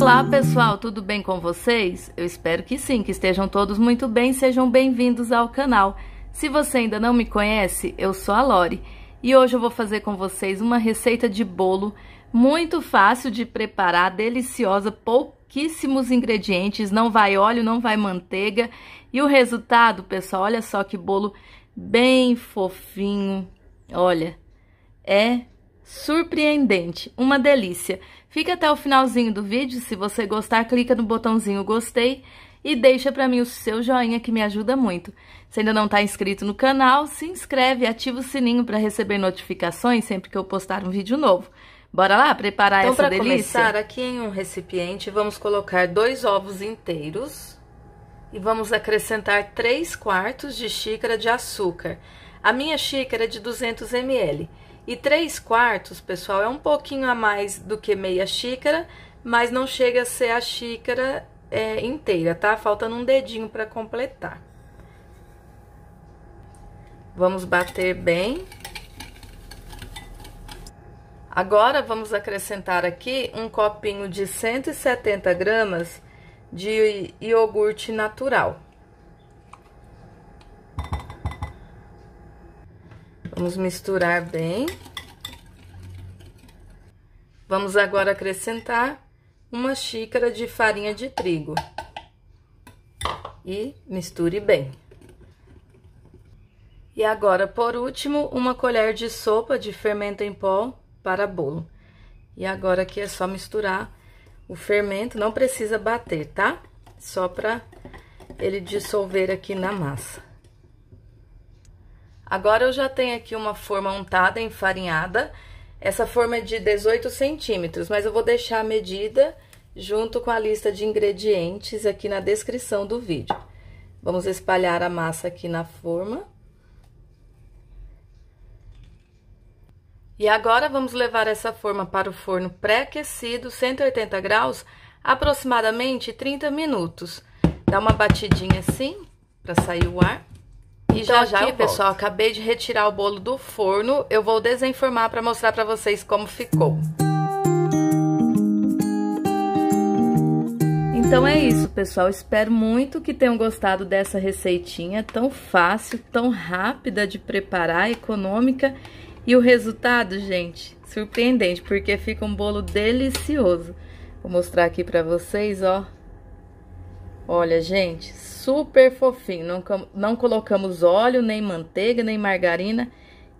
Olá pessoal, tudo bem com vocês? Eu espero que sim, que estejam todos muito bem, sejam bem-vindos ao canal. Se você ainda não me conhece, eu sou a Lore e hoje eu vou fazer com vocês uma receita de bolo muito fácil de preparar, deliciosa, pouquíssimos ingredientes, não vai óleo, não vai manteiga e o resultado, pessoal, olha só que bolo bem fofinho, olha, é Surpreendente, uma delícia. Fica até o finalzinho do vídeo, se você gostar, clica no botãozinho gostei e deixa para mim o seu joinha que me ajuda muito. Se ainda não está inscrito no canal, se inscreve e ativa o sininho para receber notificações sempre que eu postar um vídeo novo. Bora lá preparar então, essa delícia? Então, para começar, aqui em um recipiente, vamos colocar dois ovos inteiros e vamos acrescentar 3 quartos de xícara de açúcar. A minha xícara é de 200 ml. E 3 quartos, pessoal, é um pouquinho a mais do que meia xícara, mas não chega a ser a xícara é, inteira, tá? Faltando um dedinho para completar. Vamos bater bem. Agora, vamos acrescentar aqui um copinho de 170 gramas de iogurte natural. Vamos misturar bem. Vamos agora acrescentar uma xícara de farinha de trigo. E misture bem. E agora, por último, uma colher de sopa de fermento em pó para bolo. E agora aqui é só misturar o fermento, não precisa bater, tá? Só para ele dissolver aqui na massa. Agora eu já tenho aqui uma forma untada, enfarinhada. Essa forma é de 18 centímetros, mas eu vou deixar a medida junto com a lista de ingredientes aqui na descrição do vídeo. Vamos espalhar a massa aqui na forma. E agora vamos levar essa forma para o forno pré-aquecido, 180 graus, aproximadamente 30 minutos. Dá uma batidinha assim, para sair o ar. E já então já, aqui, pessoal, acabei de retirar o bolo do forno. Eu vou desenformar para mostrar para vocês como ficou. Então é isso, pessoal. Espero muito que tenham gostado dessa receitinha tão fácil, tão rápida de preparar, econômica. E o resultado, gente, surpreendente, porque fica um bolo delicioso. Vou mostrar aqui para vocês, ó. Olha, gente, super fofinho. Não, não colocamos óleo, nem manteiga, nem margarina.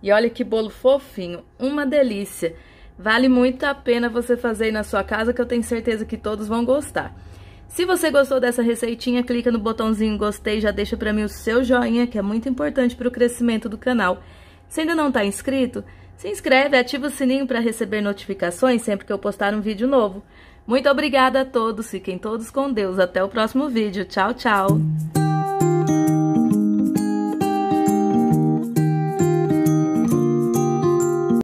E olha que bolo fofinho, uma delícia. Vale muito a pena você fazer aí na sua casa, que eu tenho certeza que todos vão gostar. Se você gostou dessa receitinha, clica no botãozinho gostei, já deixa para mim o seu joinha, que é muito importante para o crescimento do canal. Se ainda não está inscrito, se inscreve, ativa o sininho para receber notificações sempre que eu postar um vídeo novo. Muito obrigada a todos, fiquem todos com Deus. Até o próximo vídeo. Tchau, tchau!